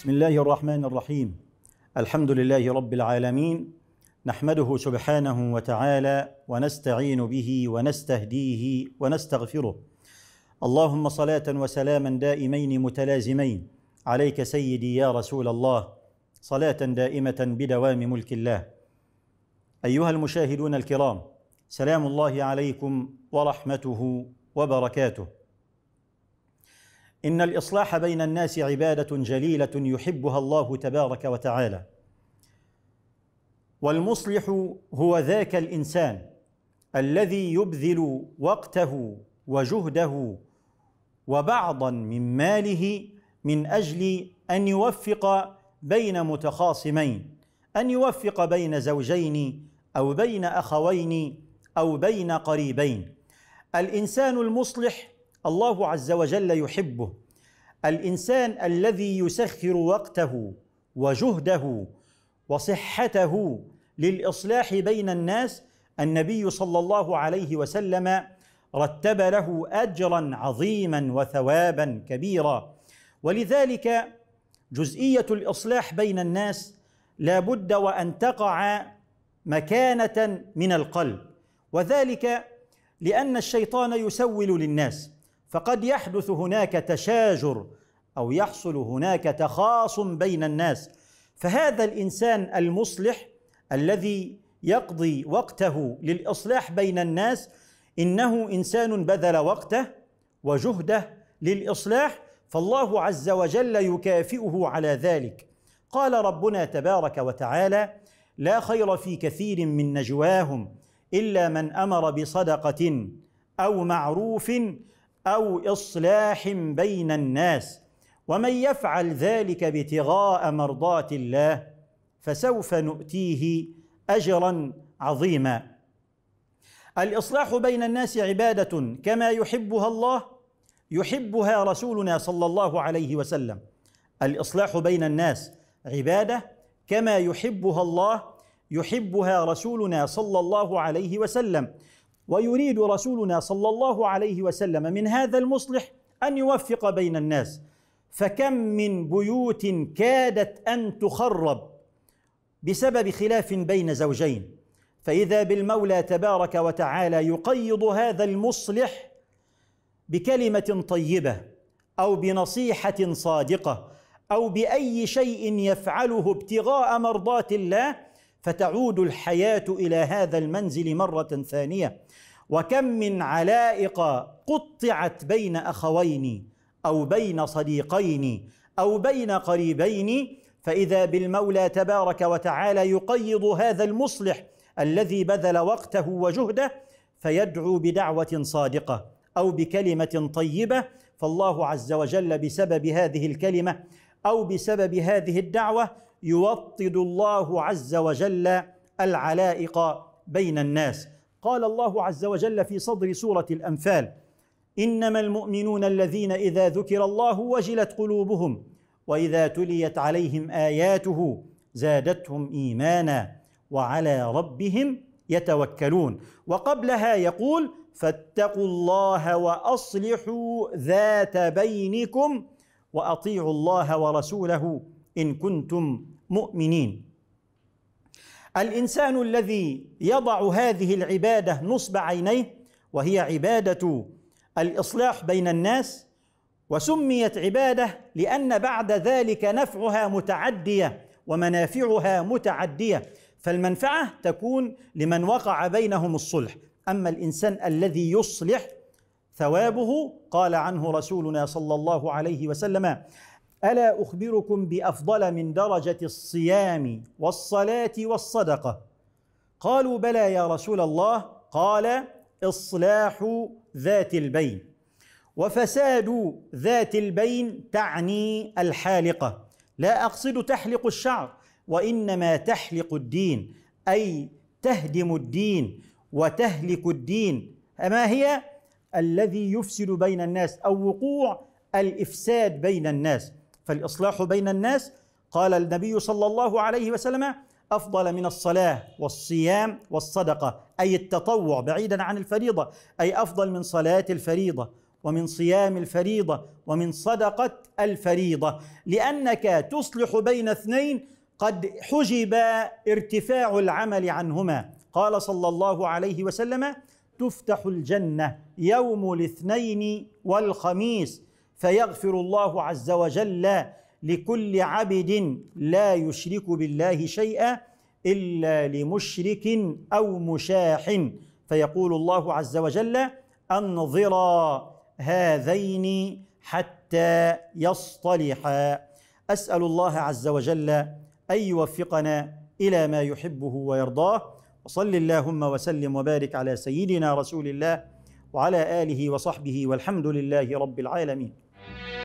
بسم الله الرحمن الرحيم الحمد لله رب العالمين نحمده سبحانه وتعالى ونستعين به ونستهديه ونستغفره اللهم صلاه وسلاما دائمين متلازمين عليك سيدي يا رسول الله صلاه دائمه بدوام ملك الله ايها المشاهدون الكرام سلام الله عليكم ورحمته وبركاته ان الاصلاح بين الناس عباده جليله يحبها الله تبارك وتعالى والمصلح هو ذاك الانسان الذي يبذل وقته وجهده وبعضا من ماله من اجل ان يوفق بين متخاصمين ان يوفق بين زوجين او بين اخوين او بين قريبين الانسان المصلح الله عز وجل يحبه الانسان الذي يسخر وقته وجهده وصحته للاصلاح بين الناس النبي صلى الله عليه وسلم رتب له اجرا عظيما وثوابا كبيرا ولذلك جزئيه الاصلاح بين الناس لا بد وان تقع مكانه من القلب وذلك لان الشيطان يسول للناس فقد يحدث هناك تشاجر او يحصل هناك تخاصم بين الناس فهذا الانسان المصلح الذي يقضي وقته للاصلاح بين الناس انه انسان بذل وقته وجهده للاصلاح فالله عز وجل يكافئه على ذلك قال ربنا تبارك وتعالى لا خير في كثير من نجواهم الا من امر بصدقه او معروف او اصلاح بين الناس ومن يفعل ذلك ابتغاء مرضات الله فسوف نؤتيه اجرا عظيما الاصلاح بين الناس عباده كما يحبها الله يحبها رسولنا صلى الله عليه وسلم الاصلاح بين الناس عباده كما يحبها الله يحبها رسولنا صلى الله عليه وسلم ويريد رسولنا صلى الله عليه وسلم من هذا المصلح ان يوفق بين الناس فكم من بيوت كادت ان تخرب بسبب خلاف بين زوجين فاذا بالمولى تبارك وتعالى يقيض هذا المصلح بكلمه طيبه او بنصيحه صادقه او باي شيء يفعله ابتغاء مرضاه الله فتعود الحياه الى هذا المنزل مره ثانيه وكم من علائق قطعت بين اخوين او بين صديقين او بين قريبين فاذا بالمولى تبارك وتعالى يقيض هذا المصلح الذي بذل وقته وجهده فيدعو بدعوه صادقه او بكلمه طيبه فالله عز وجل بسبب هذه الكلمه او بسبب هذه الدعوه يوطد الله عز وجل العلائق بين الناس قال الله عز وجل في صدر سوره الانفال انما المؤمنون الذين اذا ذكر الله وجلت قلوبهم واذا تليت عليهم اياته زادتهم ايمانا وعلى ربهم يتوكلون وقبلها يقول فاتقوا الله واصلحوا ذات بينكم واطيعوا الله ورسوله ان كنتم مؤمنين الانسان الذي يضع هذه العباده نصب عينيه وهي عباده الاصلاح بين الناس وسميت عباده لان بعد ذلك نفعها متعديه ومنافعها متعديه فالمنفعه تكون لمن وقع بينهم الصلح اما الانسان الذي يصلح ثوابه قال عنه رسولنا صلى الله عليه وسلم الا اخبركم بافضل من درجه الصيام والصلاه والصدقه قالوا بلى يا رسول الله قال اصلاح ذات البين وفساد ذات البين تعني الحالقه لا اقصد تحلق الشعر وانما تحلق الدين اي تهدم الدين وتهلك الدين اما هي الذي يفسد بين الناس او وقوع الافساد بين الناس فالاصلاح بين الناس قال النبي صلى الله عليه وسلم افضل من الصلاه والصيام والصدقه اي التطوع بعيدا عن الفريضه اي افضل من صلاه الفريضه ومن صيام الفريضه ومن صدقه الفريضه لانك تصلح بين اثنين قد حجب ارتفاع العمل عنهما قال صلى الله عليه وسلم تفتح الجنه يوم الاثنين والخميس فيغفر الله عز وجل لكل عبد لا يشرك بالله شيئا الا لمشرك او مشاح فيقول الله عز وجل انظرا هذين حتى يصطلحا اسال الله عز وجل ان يوفقنا الى ما يحبه ويرضاه وصل اللهم وسلم وبارك على سيدنا رسول الله وعلى اله وصحبه والحمد لله رب العالمين